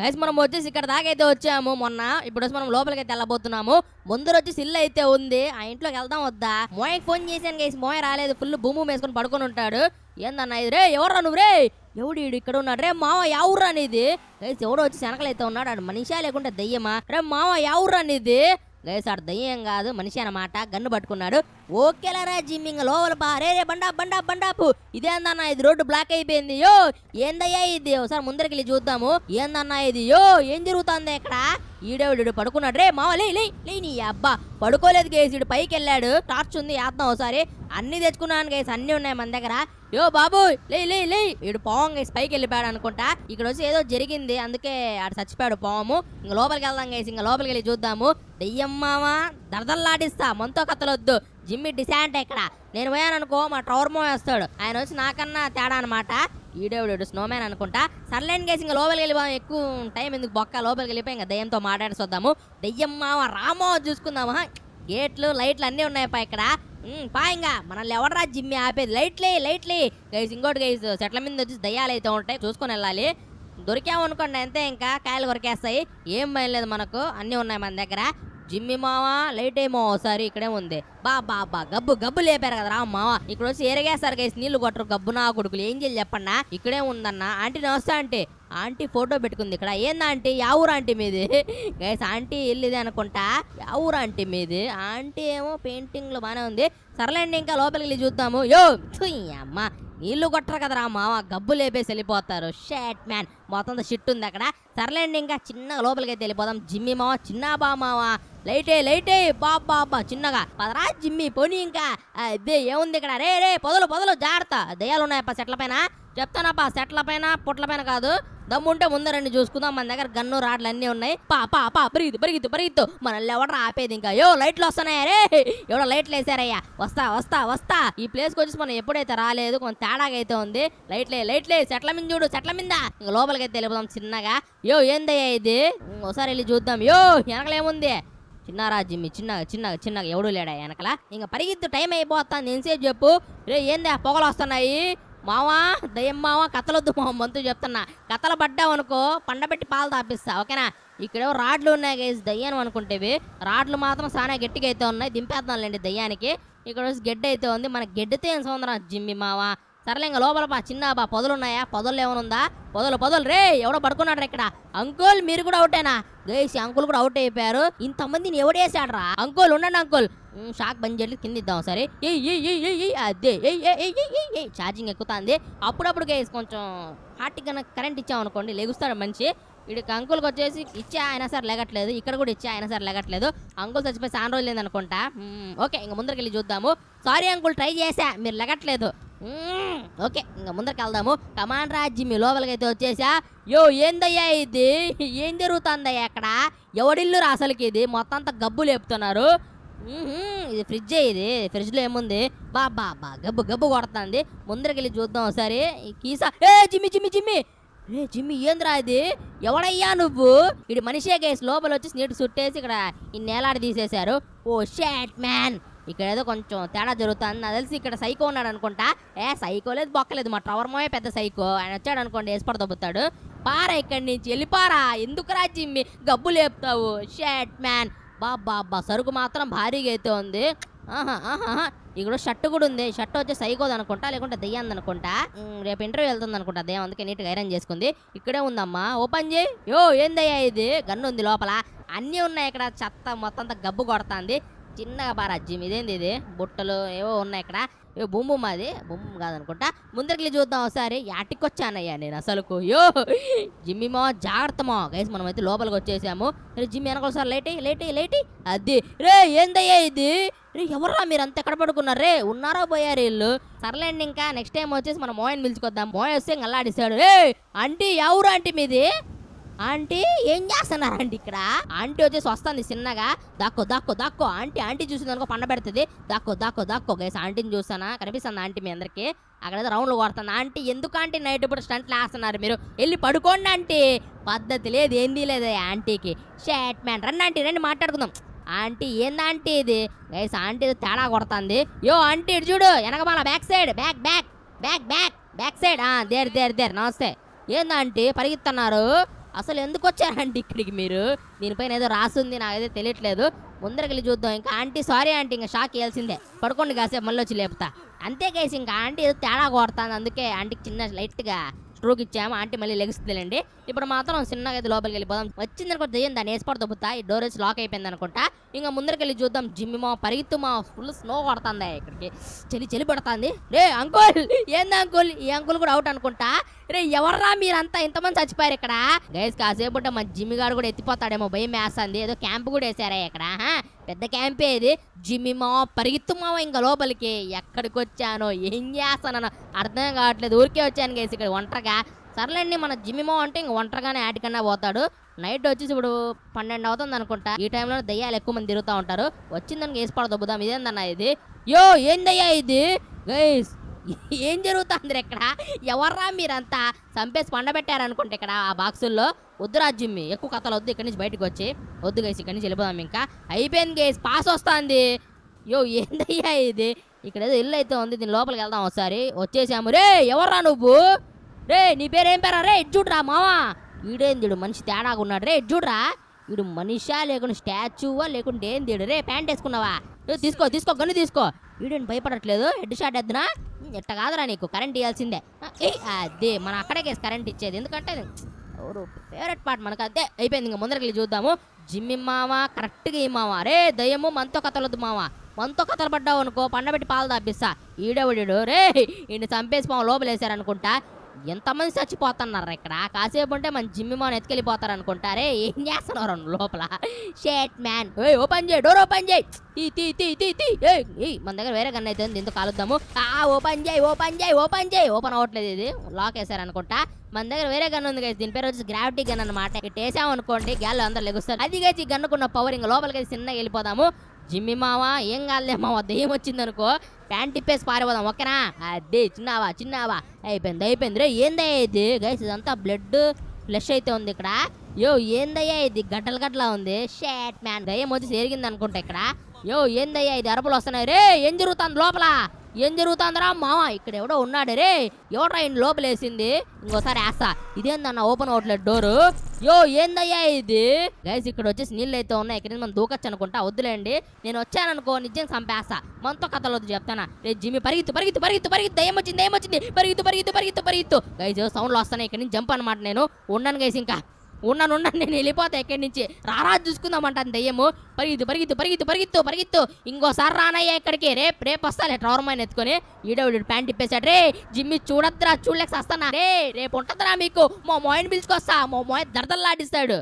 guys మనం వచ్చేసి ఇక్కడ దాకైతే వచ్చాము మొన్న ఇప్పుడు వచ్చి మనం లోపలికైతే వెళ్ళబోతున్నాము ముందర వచ్చి సిల్ అయితే ఉంది ఆ ఇంట్లోకి వెళ్దాం వద్దా మోయకి ఫోన్ చేశాను గైస్ మోయ రాలేదు ఫుల్ భూమి వేసుకొని పడుకొని ఉంటాడు ఏందన్నా ఇది రే ఎవర్రా నువ్వు రే ఎవడు ఇక్కడ ఉన్నాడు రే మావ యావురా అనేది గైస్ ఎవడో వచ్చి శనకలైతే ఉన్నాడు ఆడు మనిషా లేకుంటే దయ్యమా రే మావ యావురా అనేది గైస్ ఆడు దయ్యం కాదు మనిషి అనమాట గన్ను పట్టుకున్నాడు ఓకేలరా జిమ్మింగ్ లోపల బా రే బండా బండా బండాపు ఇదేందన్నా ఇది రోడ్డు బ్లాక్ అయిపోయింది యో ఏందయ్యా ఇది ఒకసారి ముందరికెళ్ళి చూద్దాము ఏందన్నా ఇది యో ఏం జరుగుతుంది ఇక్కడ ఈడేవిడు పడుకున్నాడు రే మావ లే లే నీ అబ్బా పడుకోలేదు ఇడు పైకి వెళ్ళాడు టార్చ్ ఉంది వేద్దాం ఒకసారి అన్ని తెచ్చుకున్నాను గేస్ అన్ని ఉన్నాయి మన దగ్గర యో బాబు లే లే లే ఇడు పాము గేసి పైకి వెళ్ళిపోయాడు అనుకుంటా ఇక్కడ వచ్చి ఏదో జరిగింది అందుకే ఆడు చచ్చిపోయాడు పాము ఇంకా లోపలికి వెళ్దాం గేసి ఇంకా లోపలికి వెళ్ళి చూద్దాము దెయ్యమ్మావా దర్దల్లాడిస్తా మనతో కథలొద్దు జిమ్మి డిసాంట ఇక్కడ నేను పోయాననుకో మా టవర్మో వేస్తాడు ఆయన వచ్చి నాకన్నా తేడా అనమాట ఈడేవుడు స్నోమ్యాన్ అనుకుంటా సన్లైన్ ఇంకా లోపలికి వెళ్ళిపోయాం ఎక్కువ టైం ఎందుకు బొక్క లోపలికి వెళ్ళిపోయి ఇంకా దయ్యంతో మాట్లాడేసొద్దాము దయ్యం మామ రామో చూసుకుందామా గేట్లు లైట్లు అన్నీ ఉన్నాయప్ప ఇక్కడ పా ఇంకా మనల్ని ఎవడరా జిమ్మి ఆపేది లైట్లే లైట్లే గైస్ ఇంకోటి గైస్ చెట్ల మీద వచ్చి దయ్యాలు అయితే ఉంటాయి చూసుకొని వెళ్ళాలి దొరికామనుకోండి అంతే ఇంకా కాయలు కొరికేస్తాయి ఏం భయం లేదు మనకు అన్నీ ఉన్నాయి మన దగ్గర జిమ్మి మావా లైట్ ఏమో సరే ఇక్కడే ఉంది బా బా బా గబ్బు గబ్బు లేపారు కదా రా మావా ఇక్కడ వచ్చి ఎరగేస్తారు కేసు నీళ్లు కొట్టరు గబ్బు నా కొడుకులు ఏం చేయాలి చెప్పన్నా ఇక్కడే ఉందన్న ఆంటీ నమస్తే ఆంటీ ఆంటీ ఫోటో పెట్టుకుంది ఇక్కడ ఏందా ఆంటీ యా ఊరు ఆంటీ మీది గైస్ ఆంటీ వెళ్ళిది అనుకుంటా యా ఊరు ఆంటీ మీది ఆంటీ ఏమో లో బానే ఉంది సరలేండి ఇంకా లోపలికి వెళ్ళి చూద్దాము యో అమ్మా నీళ్లు కొట్టరు కదరా మావ గబ్బు లేపేసి వెళ్ళిపోతారు షాట్ మ్యాన్ మొత్తం షిట్ ఉంది అక్కడ సరలేండి ఇంకా చిన్నగా లోపలికి అయితే వెళ్ళిపోదాం జిమ్మి మావా చిన్న బా మావా లైటే లైటే బాబా చిన్నగా పదరా జిమ్మి పోనీ ఇంకా అదే ఏముంది ఇక్కడ రే రే పొదలు పొదలు జాగ్రత్త దయ్యాలు ఉన్నాయప్ప సెట్ల పైన చెప్తానప్ప సెట్ల పైన పొట్ల పైన కాదు దమ్ముంటే ముందరండి చూసుకుందాం మన దగ్గర గన్ను రాడ్లు అన్నీ ఉన్నాయి పా పా పా పెరిగిద్దు పెరిగిద్దు పరిగిద్దు మనల్ని ఎవడ ఆపేది ఇంకా యో లైట్లు వస్తున్నాయా రే ఎవడ లైట్లు వేసారయ్యా వస్తా వస్తా వస్తా ఈ ప్లేస్ వచ్చేసి మనం ఎప్పుడైతే రాలేదు కొంత తేడాగా అయితే ఉంది లైట్లే లైట్లే సెట్ల మీద చూడు సెట్ల మీద ఇంకా లోపలికి అయితే వెళ్ళిపోదాం చిన్నగా యో ఏందయ్యా ఇది ఒకసారి వెళ్ళి చూద్దాం యో వెనకలేముంది చిన్న రాజ్యం చిన్నగా చిన్నగా చిన్నగా ఎవడు లేడా వెనకల ఇంకా పరిగెత్తు టైం అయిపోతాను సేపు చెప్పు రే ఏంది ఆ పొగలు వస్తున్నాయి మావా దయ్యం మావా కథలొద్దు మా మంతు చెప్తున్నా కథలు పడ్డావనుకో పండబెట్టి పాలు తాపిస్తా ఓకేనా ఇక్కడ రాడ్లు ఉన్నాయి గైస్ దయ్యాను అనుకుంటేవి రాడ్లు మాత్రం చాలా గట్టిగా అయితే ఉన్నాయి దింపేద్దాంలేండి దయ్యానికి ఇక్కడ గెడ్డ అయితే ఉంది మన గెడ్డతో ఏం సౌందరం జిమ్మి మావా సరేలే ఇంకా లోపల బా చిన్న బా పొదలు ఉన్నాయా పొదలు ఏమనుందా పొదలు పొదలు రే ఎవడో పడుకున్నాడు ఇక్కడ అంకుల్ మీరు కూడా అవుటేనా గేసి అంకుల్ కూడా అవుట్ అయిపోయారు ఎవడేసాడు రా అంకుల్ ఉండండి అంకుల్ షాక్ బంద్ చేయలేదు కింద ఇద్దాం సరే అదే ఛార్జింగ్ ఎక్కుతుంది అప్పుడప్పుడు గేసి కొంచెం హార్ట్గా కరెంట్ ఇచ్చామనుకోండి లెగుస్తాడు మంచి ఇక్కడికి అంకుల్కి వచ్చేసి ఇచ్చే అయినా సార్ లెగట్లేదు ఇక్కడ కూడా ఇచ్చే అయినా సార్ లెగట్లేదు అంకుల్ చచ్చిపోయి సాన్ రోజు లేదనుకుంటా ఓకే ఇంకా ముందరికి వెళ్ళి చూద్దాము సారీ అంకుల్ ట్రై చేసా మీరు లెగట్లేదు ఓకే ఇంకా ముందరికి వెళ్దాము కమాండ్ రాజ్యం లోపలికి అయితే వచ్చేసా యో ఏందయ్యా ఇది ఏం అయ్యా ఇక్కడ ఎవడిల్లు అసలుకి ఇది మొత్తం అంతా గబ్బు లేపుతున్నారు ఇది ఫ్రిడ్జ్ ఇది ఫ్రిడ్జ్లో ఏముంది బా బా బా గబ్బు గబ్బు కొడుతుంది ముందరికి వెళ్ళి చూద్దాం ఒకసారి కీసా ఏ జిమ్మి జిమ్మి జిమ్మి ఏ జిమ్మి ఏంద్రా ఇది ఎవడయ్యా నువ్వు ఇది మనిషే గేసి లోపల వచ్చి నీటి చుట్టేసి ఇక్కడ ఈ నేలాడి తీసేశారు ఓ షాట్ మ్యాన్ ఇక్కడ ఏదో కొంచెం తేడా జరుగుతుంది నాకు తెలిసి ఇక్కడ సైకో ఉన్నాడు అనుకుంటా ఏ సైకో లేదు బొక్కలేదు మా ట్రవర్ మోయే పెద్ద సైకో ఆయన వచ్చాడు అనుకోండి ఏసుపడ దొబ్బుతాడు పారా ఇక్కడి నుంచి వెళ్ళిపారా ఎందుకు రాజీ గబ్బు లేపుతావు షర్ట్ మ్యాన్ బాబా అబ్బా సరుకు మాత్రం భారీగా అయితే ఉంది ఆహా ఆహా ఇక్కడ షర్ట్ కూడా ఉంది షర్ట్ వచ్చి సైకోది అనుకుంటా లేకుంటే దెయ్యంది అనుకుంటా రేపు ఇంటర్వ్యూ వెళ్తుంది అనుకుంటా దెయ్యం అందుకే నీట్గా ఐరన్ చేసుకుంది ఇక్కడే ఉందమ్మా ఓపెన్ చేయి యో ఏందయ్యా ఇది గన్ను ఉంది లోపల అన్నీ ఉన్నాయి ఇక్కడ చెత్త మొత్తం అంతా గబ్బు కొడుతుంది చిన్నగా బారా జిమ్ ఇదేంది ఇది బుట్టలు ఏవో ఉన్నాయి ఇక్కడ ఏ బొమ్మ మాది బొమ్మ కాదనుకుంటా ముందరికి చూద్దాం ఒకసారి యాటికి వచ్చానయ్యా నేను అసలుకు యో జిమ్మి జాగ్రత్తమో గైస్ మనం అయితే లోపలికి వచ్చేసాము రే జిమ్మి వెనకొకసారి లేటి లేటి లేటి అది రే ఏందయ్యా ఇది రే ఎవరా మీరు అంత ఎక్కడ పడుకున్నారు రే ఉన్నారో పోయారు వీళ్ళు సర్లేండి ఇంకా నెక్స్ట్ టైం వచ్చేసి మనం మోయన్ పిలుచుకొద్దాం మోయన్ వస్తే అల్లాడిస్తాడు రే ఆంటీ ఎవరు ఆంటీ మీది ఆంటీ ఏం చేస్తున్నారండి ఇక్కడ ఆంటీ వచ్చేసి వస్తుంది చిన్నగా దక్కో దక్కో దక్కో ఆంటీ ఆంటీ చూసింది అనుకో పండ పెడుతుంది దక్కో దక్కో దక్కో గైస్ ఆంటీని చూస్తానా కనిపిస్తుంది ఆంటీ మీ అందరికీ అక్కడైతే రౌండ్లు కొడుతుంది ఆంటీ ఎందుకు ఆంటీ నైట్ ఇప్పుడు స్టంట్లు వేస్తున్నారు మీరు వెళ్ళి పడుకోండి ఆంటీ పద్ధతి లేదు ఏంది లేదు ఆంటీకి షాట్ మ్యాన్ రండి ఆంటీ రండి మాట్లాడుకుందాం ఆంటీ ఏందా ఆంటీ ఇది గైస్ ఆంటీ తేడా కొడుతుంది యో ఆంటీ చూడు వెనకమాల back side back back back back back side there there there నమస్తే ఏందంటే పరిగెత్తున్నారు అసలు ఎందుకు వచ్చారండి ఇక్కడికి మీరు దీనిపైన ఏదో నాకు నాకైతే తెలియట్లేదు ముందరకెళ్ళి చూద్దాం ఇంకా ఆంటీ సారీ ఆంటీ ఇంకా షాక్ వేయాల్సిందే పడుకోండి కాసేపు మళ్ళీ వచ్చి లేపుతా అంతే కేసి ఇంకా ఆంటీ ఏదో తేడా కొడతాను అందుకే ఆంటీకి చిన్న లైట్గా ట్రూకి ఇచ్చాము ఆంటీ మళ్ళీ లెగిస్తుందిలేండి ఇప్పుడు మాత్రం చిన్నగా అయితే లోపలికి వెళ్ళిపోదాం వచ్చింది అనుకో దయ్యం దాన్ని వేసుపడి దొబ్బుతా ఈ డోరేజ్ లాక్ అయిపోయింది అనుకుంటా ఇంకా ముందరికెళ్ళి చూద్దాం జిమ్మి మా పరిగెత్తు మా ఫుల్ స్నో పడుతుంది ఇక్కడికి చలి చలి పడుతుంది రే అంకుల్ ఏంది అంకుల్ ఈ అంకుల్ కూడా అవుట్ అనుకుంటా రే ఎవర్రా మీరంతా ఇంతమంది చచ్చిపోయారు ఇక్కడ గైస్ కాసేపు మా జిమ్మి గారు కూడా ఎత్తిపోతాడేమో భయం వేస్తుంది ఏదో క్యాంప్ కూడా వేసారా ఇక్కడ పెద్ద క్యాంపే ఇది జిమ్మి మా పరిగెత్తు మావ ఇంకా లోపలికి ఎక్కడికి వచ్చానో ఏం చేస్తానో అర్థం కావట్లేదు ఊరికే వచ్చాను గైస్ ఇక్కడ ఒంటరిగా ఇంకా సర్లేండి మన ఏమో అంటే ఇంక ఒంటరిగానే యాటికన్నా పోతాడు నైట్ వచ్చేసి ఇప్పుడు పన్నెండు అవుతుంది అనుకుంటా ఈ టైంలో దయ్యాలు ఎక్కువ మంది తిరుగుతూ ఉంటారు వచ్చిందని వేసి పడదొబ్బుదాం ఇదేందన్న ఇది యో ఏం దయ్యా ఇది గైస్ ఏం జరుగుతుంది ఇక్కడ ఎవర్రా మీరంతా చంపేసి పండబెట్టారనుకుంటే ఇక్కడ ఆ బాక్సుల్లో వద్దురా జిమ్మి ఎక్కువ కథలు వద్దు ఇక్కడి నుంచి బయటకు వచ్చి వద్దు గైస్ ఇక్కడి నుంచి వెళ్ళిపోదాం ఇంకా అయిపోయింది గైస్ పాస్ వస్తుంది యో ఏందయ్యా ఇది ఇక్కడ ఏదో ఇల్లు అయితే ఉంది దీని లోపలికి వెళ్దాం ఒకసారి వచ్చేసాము రే ఎవర్రా నువ్వు రే నీ పేరేం పేరా రే చూడరా మావా వీడేందిడు మనిషి తేడాకున్నాడు ఉన్నాడు రే చూడరా వీడు మనిషా లేకుండా స్టాచ్యూవా లేకుంటే ఏందిడు రే ప్యాంట్ వేసుకున్నావా తీసుకో తీసుకో గన్ను తీసుకో వీడిని భయపడట్లేదు హెడ్ షాట్ ఎద్దునా ఎట్ట కాదురా నీకు కరెంట్ ఇవ్వాల్సిందే అదే మనం అక్కడేకేసి కరెంట్ ఇచ్చేది ఎందుకంటే ఎవరు ఫేవరెట్ పార్ట్ మనకు అదే అయిపోయింది ఇంకా ముందరికి వెళ్ళి చూద్దాము జిమ్మి మావా కరెక్ట్గా ఇమ్మావా రే దయ్యము మనతో కథలొద్దు మావా మనతో కథలు పడ్డావు అనుకో పండబెట్టి పాలు తాపిస్తా ఈడేవుడు రే ఈయన చంపేసి మామ లోపలేసారనుకుంటా ఎంతమంది చచ్చిపోతున్నారు ఇక్కడ కాసేపు ఉంటే మన జిమ్మి మాన్ ఎత్తుకెళ్ళిపోతారు అనుకుంటారే ఏం చేస్తున్నారు లోపల షేట్ మ్యాన్ ఏ ఓపెన్ చేయి డోర్ ఓపెన్ చేయి తీ ఏ మన దగ్గర వేరే గన్ అయితే దీంతో కాలుద్దాము ఆ ఓపెన్ చేయి ఓపెన్ చేయి ఓపెన్ చేయి ఓపెన్ అవ్వట్లేదు ఇది లాక్ వేసారు అనుకుంటా మన దగ్గర వేరే గన్ ఉంది కదా దీని పేరు వచ్చి గ్రావిటీ గన్ అనమాట ఇటు వేసామనుకోండి గ్యాల్లో అందరు లెగుస్తారు అది ఈ గన్నుకున్న పవర్ ఇంకా లోపలికి చిన్నగా వెళ్ళిపోదాము జిమ్మి మావా ఏం కాదులే మావా దయ్యం వచ్చిందనుకో ప్యాంట్ ఇప్పేసి పారిపోదాం ఓకేనా అదే చిన్నావా చిన్నావా అయిపోయింది అయిపోయింది రే ఏందయ్యా ఇది గైస్ ఇదంతా బ్లడ్ ఫ్లెష్ అయితే ఉంది ఇక్కడ యో ఏందయ్యా ఇది గడ్డలు గడ్డలా ఉంది షాట్ మ్యాన్ దయ్యం వచ్చి జరిగింది అనుకుంటా ఇక్కడ యో ఏందయ్యా ఇది అరపులు వస్తున్నాయి రే ఏం జరుగుతుంది లోపల ఏం జరుగుతుందరా మావా ఇక్కడ ఎవడో ఉన్నాడు రే ఎవడ్రా ఈయన లోపలేసింది ఇంకోసారి వేస్తా ఇదేందన్న ఓపెన్ అవుట్లెట్ డోరు యో ఏందయ్యా ఇది గైస్ ఇక్కడ వచ్చేసి నీళ్ళు అయితే ఉన్నాయి ఇక్కడ మనం దూకొచ్చు అనుకుంటా వద్దులేండి నేను వచ్చాననుకో నిజం చంపేస్తా మనతో కథలు వద్దు చెప్తానా రే జిమ్మి పరిగెత్తు పరిగెత్తు పరిగెత్తు పరిగెత్తు ఏమొచ్చింది ఏమొచ్చింది పరిగెత్తు పరిగెత్తు పరిగెత్తు పరిగెత్తు గైజ్ సౌండ్లు వస్తాయి ఇక్కడ నుంచి జంప్ అనమాట నేను ఉన్నాను గైస్ ఇంకా ఉన్నాను నేను వెళ్ళిపోతా ఇక్కడి నుంచి రారా చూసుకుందామంటాను దయ్యము పరిగిద్దు పరిగిద్దు పరిగిద్దు పరిగిద్దు పరిగిద్దు ఇంకోసారి రానయ్యా ఇక్కడికి రేపు రేపు వస్తాలే ట్రవర్మైన ఎత్తుకొని ఈడవిడు ప్యాంట్ ఇప్పేశాడు రే జిమ్మి చూడద్దురా చూడలేక వస్తానా రే రేపు ఉంటుందిరా మీకు మా మోయిన్ పిలుచుకొస్తా మా మోయన్ దర్దల్లాడిస్తాడు